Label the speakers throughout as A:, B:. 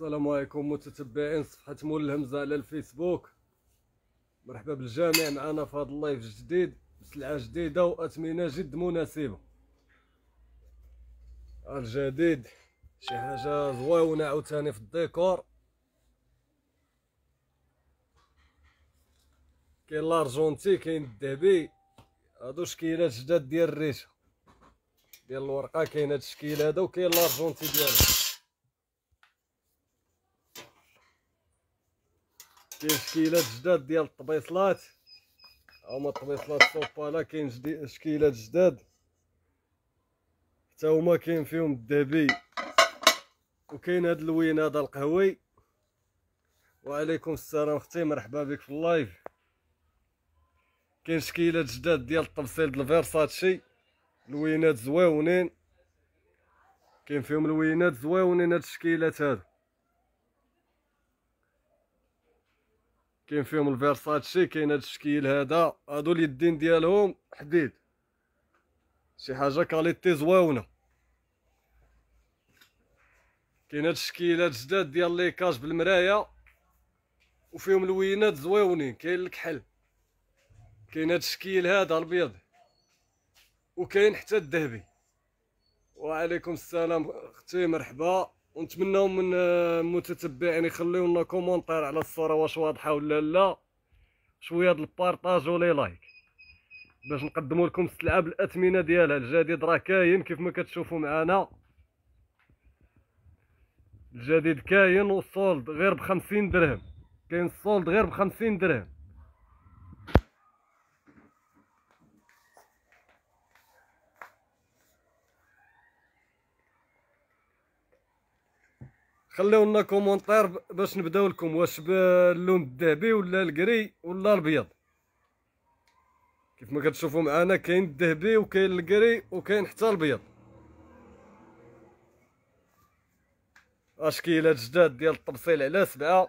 A: السلام عليكم متتبعين صفحة مول الهمزة على الفيسبوك مرحبا بالجميع معنا في هذا اللايف الجديد بسلعة جديدة وأثمنة جد مناسبة الجديد شي حاجة زويونة عاوتاني في الديكور كاين لارجونتي كاين الذهبي هادو شكيلات جداد ديال الريشة ديال الورقة كاين هاد الشكيل هذا وكاين لارجونتي ديالها شكيلات جداد ديال الطبيصلات هما الطبيصلات صوبالا كاين شكيلات جداد حتى هما كاين فيهم الذهبي وكاين هاد اللوين هذا القهوي وعليكم السلام اختي مرحبا بك في اللايف كاين شكيلات جداد ديال الطبسيل ديال لوينات زواونين كاين فيهم لوينات زواونين هاد الشكيلات هادو كاين فيهم الفيرساتشي كاين هاد الشكل هذا هادو اليدين ديالهم حديد شي حاجه كاليتي زواونه كاين هاد الشكيلات جداد ديال لي كاج بالمرايه وفيهم لوينات زواونين كاين الكحل كاين هاد الشكيل هذا الابيض وكاين حتى الذهبي وعليكم السلام اختي مرحبا ونتمناو من المتتبعين آه، يخليو لنا كومونتير على الصوره واش واضحه ولا لا شويه ديال البارطاج ولي لايك باش نقدموا لكم السلعه بالاثمنه ديالها الجديد راه كاين كيف ما كتشوفوا معنا الجديد كاين والسولد غير بخمسين درهم كاين السولد غير بخمسين درهم خليو لنا كومونتير باش نبداو لكم واش باللون الذهبي ولا الكري ولا الابيض كيف ما كتشوفوا معنا كاين الذهبي وكاين الكري وكاين حتى الابيض اشكيلات جداد ديال التبصيل على سبعه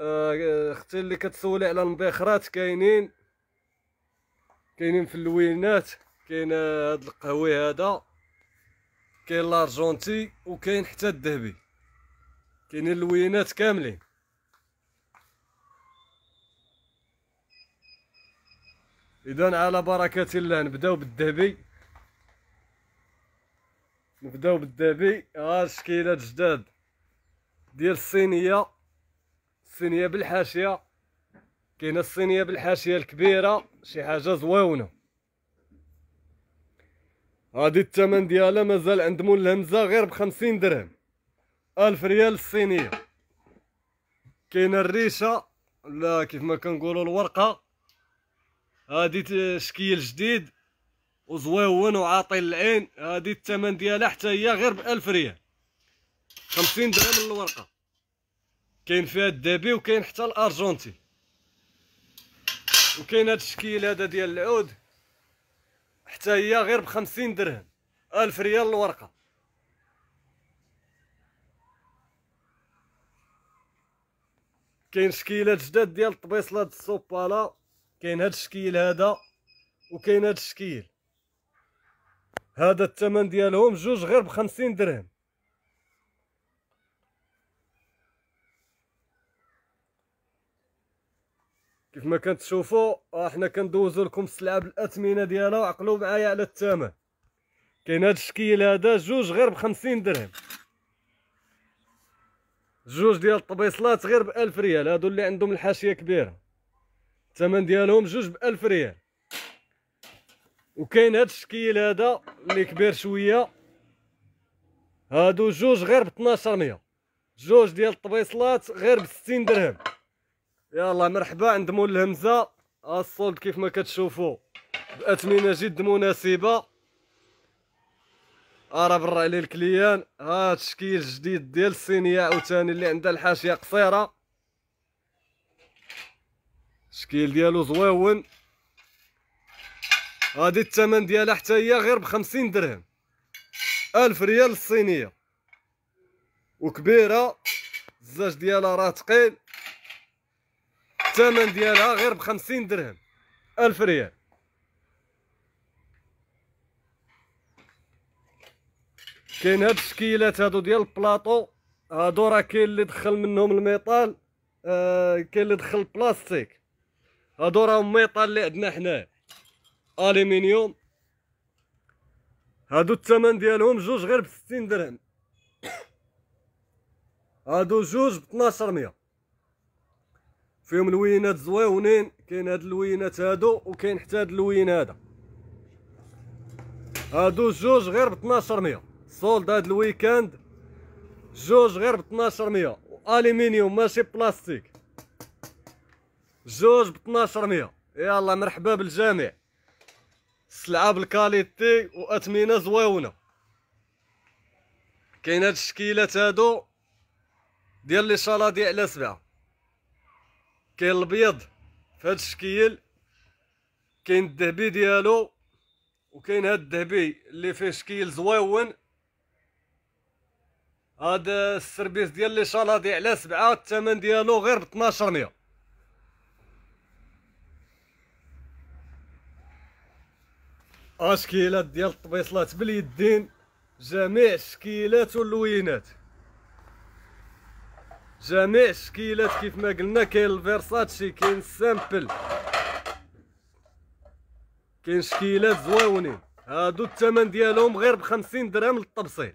A: آه، اختي اللي كتسولي على المبخرات كاينين كاينين في اللوينات كاين هاد القهوي هذا كاين لارجونتي وكاين حتى الذهبي كاينين اللوينات كاملين اذا على بركه الله نبداو بالذهبي نبداو بالذهبي ها آه، الشكيلات جداد ديال الصينيه الصينيه بالحاشيه كاينه الصينيه بالحاشيه الكبيره شي حاجه زويونه هادي الثمن ديالها مازال عند مول الهمزه غير بخمسين درهم ألف ريال الصينيه كاينه الريشه لا كيف ما كنقولوا الورقه هادي شكيل جديد وزويون وعاطي العين هادي الثمن ديالها حتى هي غير بألف ريال خمسين درهم الورقه كاين فيها الدبي وكاين حتى الارجنتي وكاين هاد الشكيل هذا ديال العود حتى هي غير بخمسين درهم ألف ريال الورقة كاين شكيلات جداد ديال الطبيصلة السوبالا كاين هاد الشكيل هذا وكاين هاد الشكيل هذا الثمن ديالهم جوج غير بخمسين درهم كيف ما كتشوفوا احنا آه، كندوزو لكم السلعه بالاثمنه ديالها وعقلوا معايا على الثمن كاين هذا الشكيل هذا جوج غير ب 50 درهم جوج ديال الطبيصلات غير ب 1000 ريال هادو اللي عندهم الحاشيه كبيره الثمن ديالهم جوج ب 1000 ريال وكاين هذا الشكيل هذا اللي كبير شويه هادو جوج غير ب 1200 جوج ديال الطبيصلات غير ب 60 درهم يلا مرحبا عند مول الهمزه الصولد كيف ما كتشوفوا باثمنه جد مناسبه ارى آه، برا عليه الكليان آه، ها التشكيل الجديد ديال الصينيه عاوتاني اللي عندها الحاشيه قصيره التشكيل ديالو زويون هادي الثمن ديالها حتى هي غير بخمسين درهم ألف ريال الصينيه وكبيره الزاج ديالها راه ثقيل الثمن ديالها غير بخمسين درهم ألف ريال كاين هاد الشكيلات هادو ديال البلاطو هادو راه كاين اللي دخل منهم الميطال آه كاين اللي دخل البلاستيك هادو راهم ميطال اللي عندنا حنايا الومنيوم هادو الثمن ديالهم جوج غير بستين درهم هادو جوج بطناشر ميه فيهم لوينات زويونين كاين هاد اللوينات هادو وكاين حتى هاد اللوين هذا هادو جوج غير ب 1200 سولد هاد الويكاند جوج غير ب 1200 الومنيوم ماشي بلاستيك جوج ب 1200 يلا مرحبا بالجميع السلعه بالكاليتي واثمنه زويونه كاين هاد الشكيلات هادو ديال لي شالادي على سبعه كاين الابيض هذا الشكيل كاين الذهبي ديالو وكاين هاد الذهبي اللي فيه شكيل زويون هاد السربيس ديال لي شالاضي على سبعة الثمن ديالو غير ب 1200 اشكيلات ديال الطبيصلات باليدين جميع الشكيلات واللوينات جميع الشكيلات كيف ما قلنا كاين الفيرساتشي كاين السامبل كاين شكيلات زواونين هادو الثمن ديالهم غير بخمسين درهم للتبصيل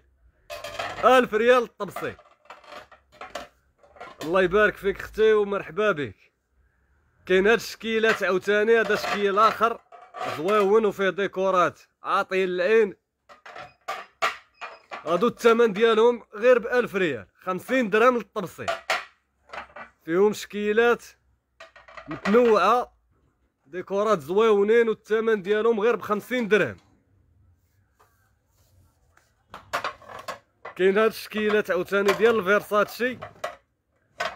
A: ألف ريال للتبصيل الله يبارك فيك اختي ومرحبا بك كاين هاد الشكيلات عاوتاني هذا شكيل اخر زواون وفيه ديكورات عاطي العين هادو الثمن ديالهم غير ب 1000 ريال 50 درهم للطبسيط فيهم شكيلات متنوعه ديكورات زويونين والثمن ديالهم غير ب 50 درهم كاين هاد الشكيلات عاوتاني ديال الفيرساتشي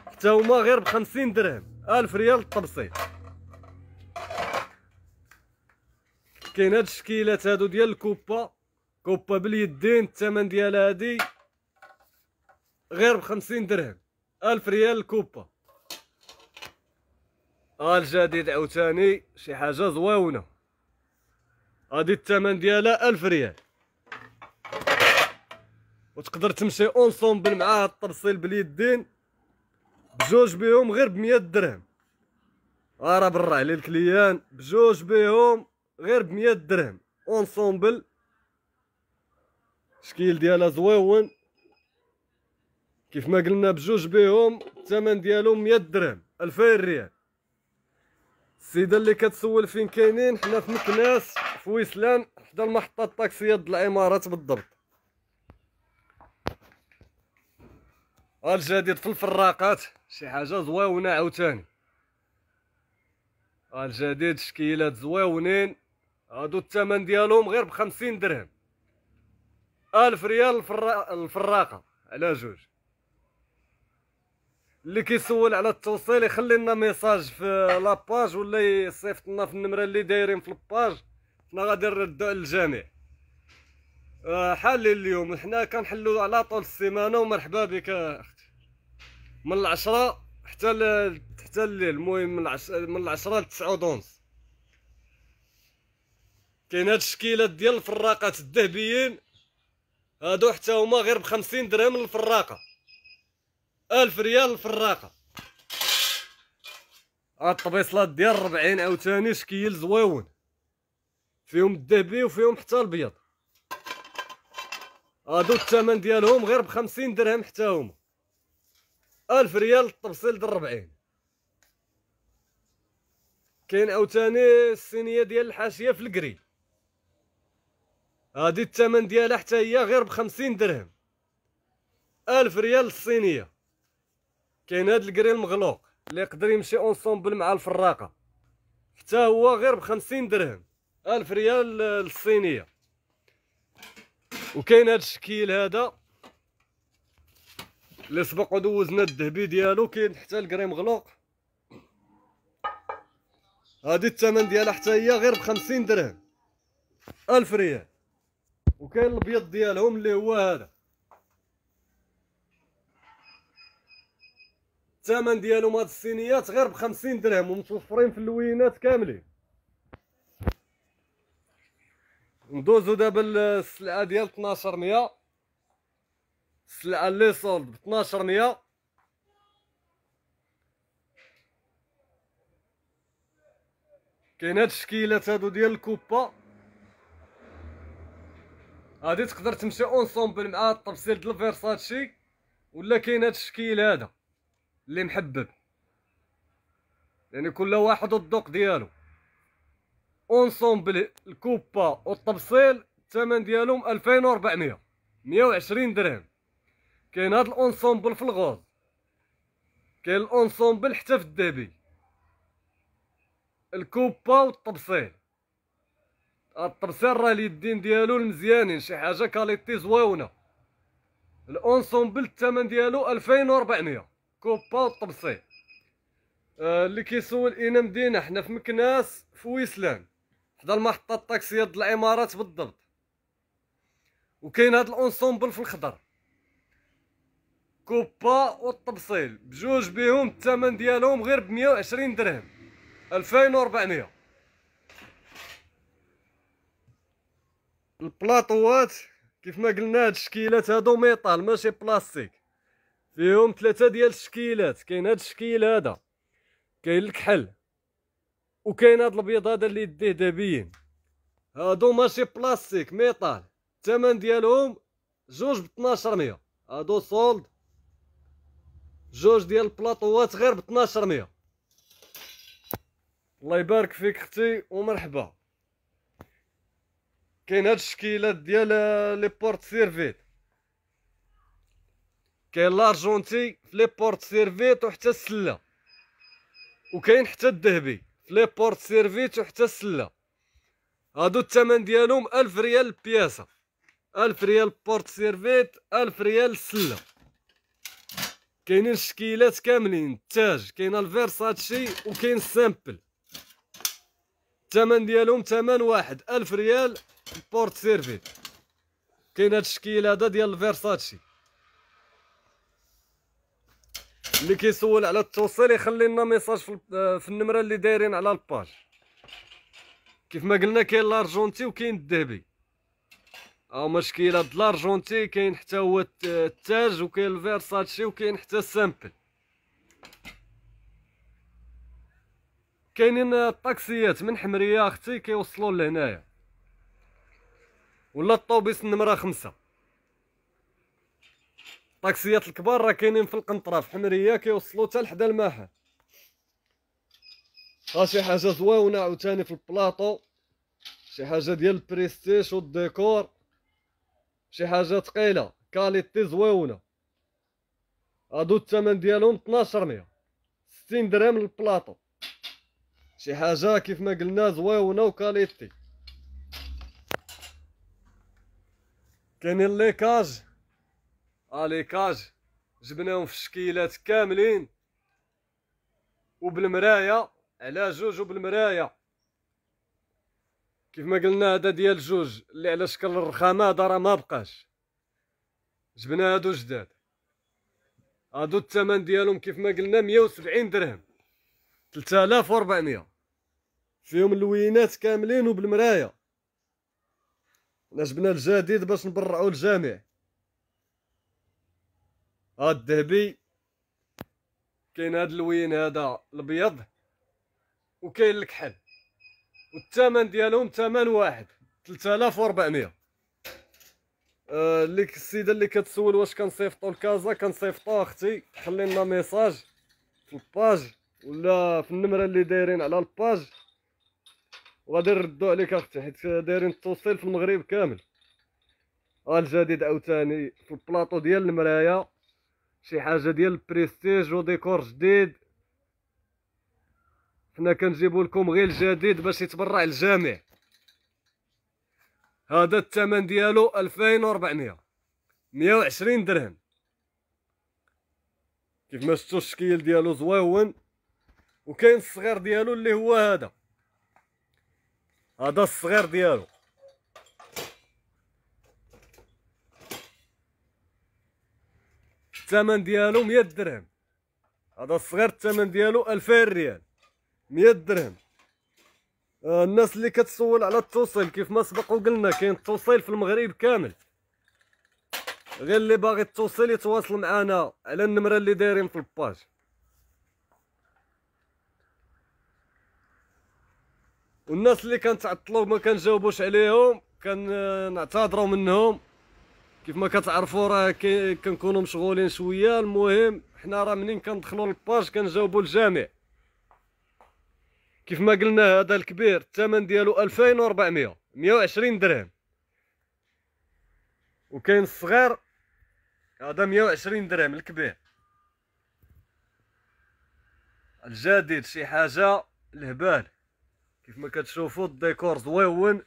A: حتى هما غير ب 50 درهم 1000 ريال للطبسيط كاين هاد الشكيلات هادو ديال الكوبا كوبا باليدين الثمن ديالها هادي غير بخمسين درهم ألف ريال الكوبا الجديد عاوتاني شي حاجة زويونة هادي الثمن ديالها ألف ريال وتقدر تمشي اونسومبل معاها الطبسيل باليدين بجوج بيهم غير بمية درهم آه، راه برا على الكليان بجوج بيهم غير بمية درهم اونسومبل شكيل ديالها زويون كيف ما قلنا بجوج بهم الثمن ديالهم 100 درهم 2000 ريال السيده اللي كتسول فين كاينين حنا في مكناس في ويسلان حدا المحطه الطاكسيه ديال العمارات بالضبط الجديد في الفراقات شي حاجه زويونه عاوتاني الجديد شكيلات زويونين هادو الثمن ديالهم غير ب 50 درهم ألف ريال الفرا... الفراقه على جوج اللي كيسول على التوصيل يخلي لنا ميساج في لاباج ولا يصيفط لنا في النمره اللي دايرين في لاباج حنا غادي نردو على الجميع آه، حل اليوم حنا كنحلو على طول السيمانه ومرحبا بك اختي من العشرة حتى ل... حتى الليل المهم من العشرة من العشرة لتسعة كاين هاد التشكيلات ديال الفراقات الذهبيين هادو حتى هما غير بخمسين درهم الفراقه ألف ريال الفراقه هاد الطبيصلات ديال ربعين عاوتاني شكيل زويون فيهم الذهبي وفيهم حتى البيض هادو الثمن ديالهم غير بخمسين درهم حتى هما ألف ريال الطبسيل ديال ربعين كاين عاوتاني الصينيه ديال الحاشيه في الكريل هادي الثمن ديالها حتى هي غير بخمسين درهم ألف ريال الصينية كاين هاد الكريل مغلوق اللي يقدر يمشي اونسومبل مع الفراقة حتى هو غير بخمسين درهم ألف ريال الصينية وكاين هاد الشكيل هذا اللي سبق ودوزنا الذهبي ديالو كاين حتى الكري مغلوق هادي الثمن ديالها حتى هي غير بخمسين درهم ألف ريال وكاين الابيض ديالهم اللي هو هذا الثمن ديالهم هاد الصينيات غير بخمسين درهم ومتوفرين في اللوينات كاملين ندوزو دابا للسلعه ديال 1200 السلعه اللي صولد ب 1200 كاين هاد الشكيلات هادو ديال الكوبا غادي تقدر تمشي اونسومبل مع الطبسيل ديال الفيرساتشي ولا كاين هاد الشكيل هذا اللي محبب يعني كل واحد والذوق ديالو اونسومبل الكوبا والطبسيل الثمن ديالهم 2400 120 درهم كاين هاد الاونسومبل في الغوز كاين الاونسومبل حتى في الدبي الكوبا والطبسيل الطبسان راه اليدين ديالو المزيانين شي حاجه كاليتي زواونه الاونسومبل الثمن ديالو 2400 كوبا وطبسي آه اللي كيسول اين مدينه حنا في مكناس في ويسلان حدا المحطه الطاكسيه د العمارات بالضبط وكاين هاد الاونسومبل في الخضر كوبا والطبسيل بجوج بهم الثمن ديالهم غير ب 120 درهم 2400 البلاطوات كيف ما قلنا هاد الشكيلات هادو ميطال ماشي بلاستيك فيهم ثلاثه ديال الشكيلات كاين هاد الشكيل هذا كاين الكحل وكاين هاد الابيض هذا اللي يديه دابين هادو ماشي بلاستيك ميطال الثمن ديالهم جوج ب 1200 هادو سولد جوج ديال البلاطوات غير ب 1200 الله يبارك فيك اختي ومرحبا كاين هاد الشكيلات ديال آه، لي بورت سيرفيت كاين لارجونتي في لي بورت سيرفيت وحتى السله وكاين حتى الذهبي في لي بورت سيرفيت وحتى السله هادو الثمن ديالهم ألف ريال البياسه ألف ريال بورت سيرفيت ألف ريال السله كاينين الشكيلات كاملين التاج كاين الفيرساتشي وكاين السامبل الثمن ديالهم ثمن واحد ألف ريال البورت سيرفيت كاين هاد الشكيل هذا ديال الفيرساتشي اللي كيسول على التوصيل يخلي لنا ميساج في, في النمره اللي دايرين على الباج كيف ما قلنا كاين لارجونتي وكاين الذهبي ها هما شكيلات لارجونتي كاين حتى هو التاج وكاين الفيرساتشي وكاين حتى السامبل كاينين الطاكسيات من حمريه اختي كيوصلوا لهنايا ولا الطوبيس النمره خمسة الطاكسيات الكبار راه كاينين في القنطره في حمريه كيوصلو تا لحدا الماحة ها شي حاجه زويونه عاوتاني في البلاطو شي حاجه ديال البريستيج والديكور شي حاجه ثقيله كاليتي زويونه هادو الثمن ديالهم 1200 60 درهم للبلاطو شي حاجه كيف ما قلنا زويونه وكاليتي كاينين ليكاج آه، لي كاز جبناهم في الشكيلات كاملين وبالمرايا على جوج وبالمرايا كيف ما قلنا هذا ديال جوج اللي على شكل الرخامه هذا راه ما بقاش جبنا هادو جداد هادو الثمن ديالهم كيف ما قلنا 170 درهم 3400 فيهم اللوينات كاملين وبالمرايه جبنا الجديد باش نبرعوا الجميع هاد آه، الذهبي كاين هاد اللوين هذا الابيض وكاين الكحل والثمن ديالهم ثمن واحد 3400 آه ليك السيده اللي كتسول واش كنصيفطوا لكازا كنصيفطوا اختي خلي لنا ميساج في الباج ولا في النمره اللي دايرين على الباج وغادي نردو عليك اختي حيت دايرين التوصيل في المغرب كامل ها الجديد عاوتاني في البلاطو ديال المرايا شي حاجه ديال البريستيج وديكور جديد حنا كنجيبو لكم غير الجديد باش يتبرع الجميع هذا الثمن ديالو 2400 120 درهم كيف ما شفتوا الشكل ديالو زويون وكاين الصغير ديالو اللي هو هذا هذا الصغير ديالو الثمن ديالو 100 درهم هذا الصغير الثمن ديالو 2000 ريال 100 درهم آه، الناس اللي كتسول على التوصيل كيف ما سبق وقلنا كاين التوصيل في المغرب كامل غير اللي باغي التوصيل يتواصل معنا على النمره اللي دايرين في الباج والناس اللي كنتعطلوا ما كنجاوبوش عليهم كنعتذروا منهم كيف ما كتعرفوا راه كنكونوا مشغولين شويه المهم حنا راه منين كندخلوا للباج كنجاوبوا الجميع كيف ما قلنا هذا الكبير الثمن ديالو 2400 120 درهم وكاين الصغير هذا 120 درهم الكبير الجديد شي حاجه الهبال كيف ما كتشوفوا الديكور زويون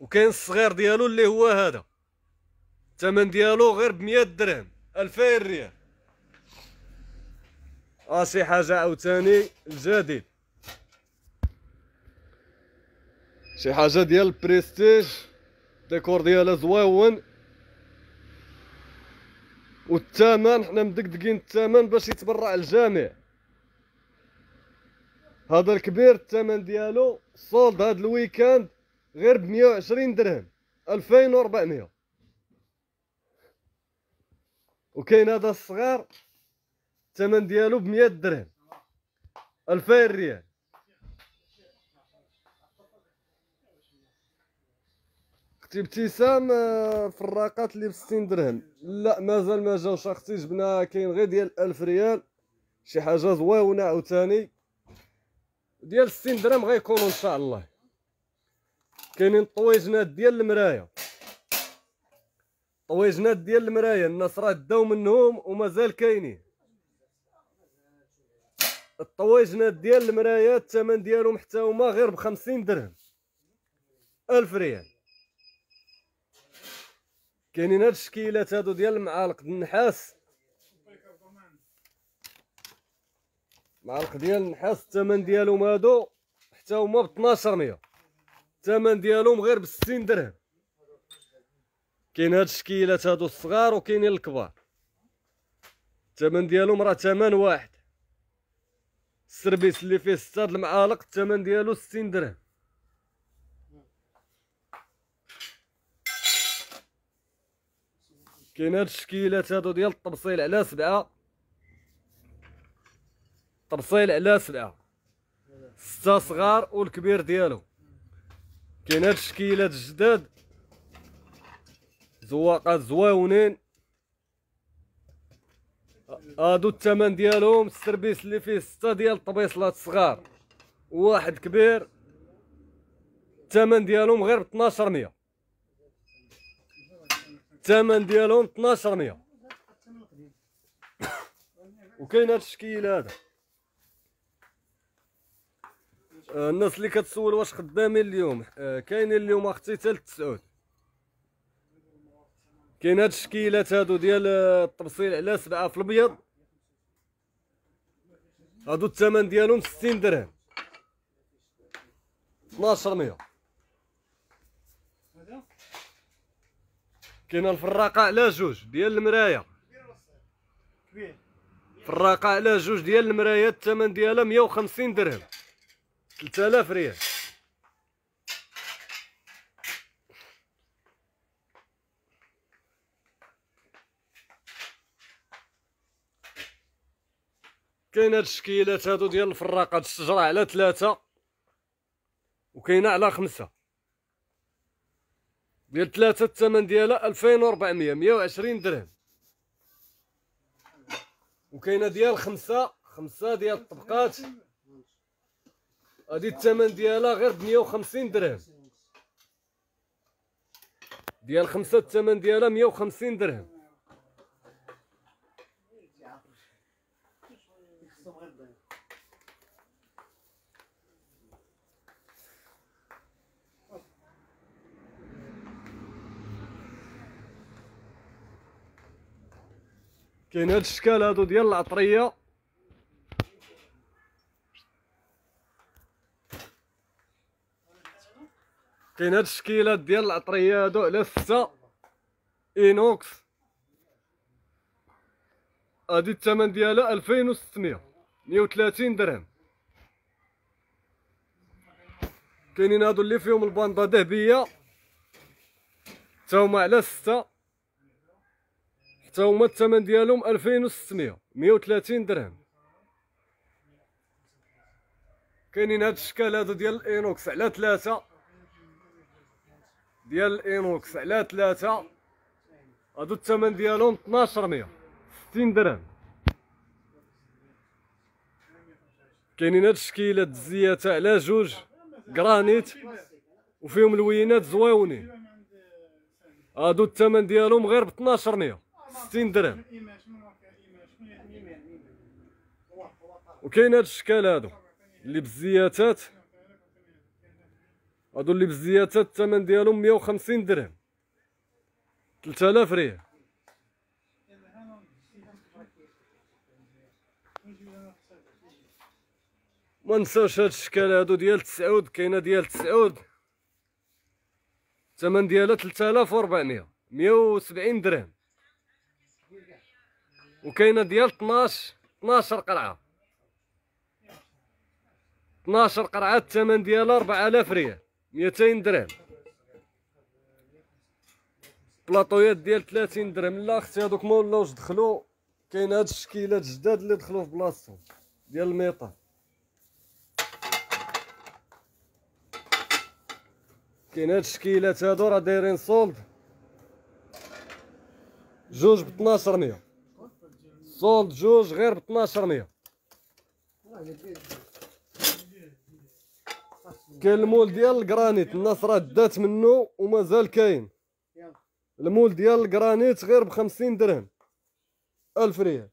A: وكاين الصغير ديالو اللي هو هذا الثمن ديالو غير ب 100 درهم 2000 ريال اه شي حاجه عاوتاني الجديد شي حاجه ديال البريستيج الديكور ديالها زويون والثمن حنا مدقدقين الثمن باش يتبرع الجميع هذا الكبير الثمن ديالو صولد هذا الويكاند غير ب 120 درهم 2400 وكاين هذا الصغار الثمن ديالو ب 100 درهم 2000 ريال اختي ابتسام آه، فراقات اللي ب 60 درهم لا مازال ما جاوش اختي جبناها كاين غير ديال 1000 ريال شي حاجه زوينه عاوتاني ديال 60 درهم غيكونوا ان شاء الله كاينين طويجنات ديال المرايا طويجنات ديال المرايا الناس راه داو منهم ومازال كاينين الطويجنات ديال المرايا الثمن ديالهم حتى هما غير ب 50 درهم 1000 ريال كاينين هاد الشكيلات هادو ديال المعالق النحاس معلق ديال النحاس الثمن ديالهم هادو حتى هما ب 1200 الثمن ديالهم غير ب 60 درهم كاين هاد الشكيلات هادو الصغار وكاينين الكبار الثمن ديالهم راه ثمن واحد السربيس اللي فيه ستة المعالق الثمن ديالو 60 درهم كاين هاد الشكيلات هادو ديال الطبصيل على سبعة طرصيل على سلعه سته صغار والكبير ديالو كاين هاد الشكيلات الجداد زواقات زواونين هادو الثمن ديالهم السربيس اللي فيه سته ديال الطبيصلات صغار واحد كبير الثمن ديالهم غير ب 1200 الثمن ديالهم 1200 وكاين هاد الشكيل هذا الناس اللي كتسول واش خدامين اليوم آه، كاينين اليوم اختي حتى للتسعود كاين هاد الشكيلات هادو ديال آه، الطبسيل على سبعة في الابيض هادو الثمن ديالهم ستين درهم 1200 كاين الفراقه على جوج ديال المرايه فراقه على جوج ديال المرايات الثمن ديالها 150 درهم 3000 ريال كاين هاد الشكيلات هادو ديال الفراقات الشجره على ثلاثه وكاينه على خمسه ديال ثلاثه الثمن ديالها 2400 120 درهم وكاينه ديال خمسه خمسه ديال الطبقات هادي الثمن ديالها غير ب 150 درهم ديال خمسة الثمن ديالها 150 درهم كاين هاد الشكل هادو ديال العطريه كاين هاد الشكيلات ديال العطريه هادو على سته اينوكس هادي الثمن ديالها 2600 130 درهم كاينين هادو اللي فيهم الباندا ذهبيه حتى هما على سته حتى هما الثمن ديالهم 2600 130 درهم كاينين هاد الشكال هادو ديال الاينوكس على ثلاثه ديال الانوكس على ثلاثة هادو الثمن ديالهم 1200 60 درهم كاينين هاد الشكيلات الزياتة على جوج غرانيت وفيهم لوينات زويونين هادو الثمن ديالهم غير ب 1200 60 درهم وكاين هاد الشكال هادو اللي بالزياتات هادو اللي بالزياته الثمن ديالهم 150 درهم 3000 ريال ما نساوش هاد الشكال هادو ديال تسعود كاينه ديال تسعود الثمن ديالها 3400 170 درهم وكاينه ديال 12 12 قرعه 12 قرعه الثمن ديالها 4000 ريال 200 درهم بلاطويات ديال 30 درهم لا اختي هادوك ما ولاوش دخلوا كاين هاد الشكيلات جداد اللي دخلوا في بلاصتهم ديال الميطان كاين هاد الشكيلات هادو راه دايرين صولد جوج ب ميه صولد جوج غير ب ميه كاين المول ديال الجرانيت الناس راه دات منه ومازال كاين المول ديال الجرانيت غير بخمسين درهم ألف ريال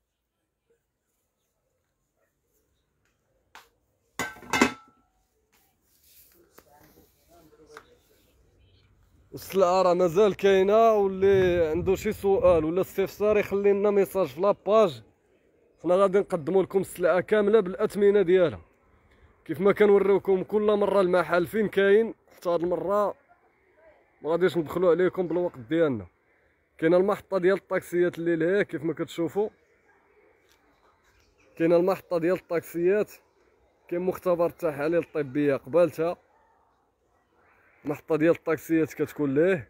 A: السلعه راه مازال كاينه واللي عنده شي سؤال ولا استفسار يخلي لنا ميساج في لاباج حنا غادي نقدموا لكم السلعه كامله بالاثمنه ديالها كيف ما كنوريوكم كل مره المحل فين كاين حتى هاد المره ما غاديش ندخلوا عليكم بالوقت ديالنا كاينه المحطه ديال الطاكسيات اللي لهيه كيف ما كتشوفوا كاينه المحطه ديال الطاكسيات كاين مختبر التحاليل الطبيه قبالتها المحطه ديال الطاكسيات كتكون ليه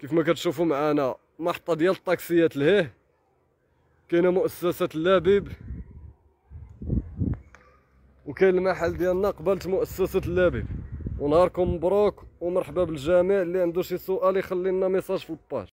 A: كيف ما كتشوفوا معانا محطه ديال الطاكسيات لهيه كاينه مؤسسه اللبيب وكاين المحل ديالنا قبلت مؤسسه اللبيب ونهاركم مبروك ومرحبا بالجميع اللي عنده شي سؤال يخلي لنا ميساج في الباج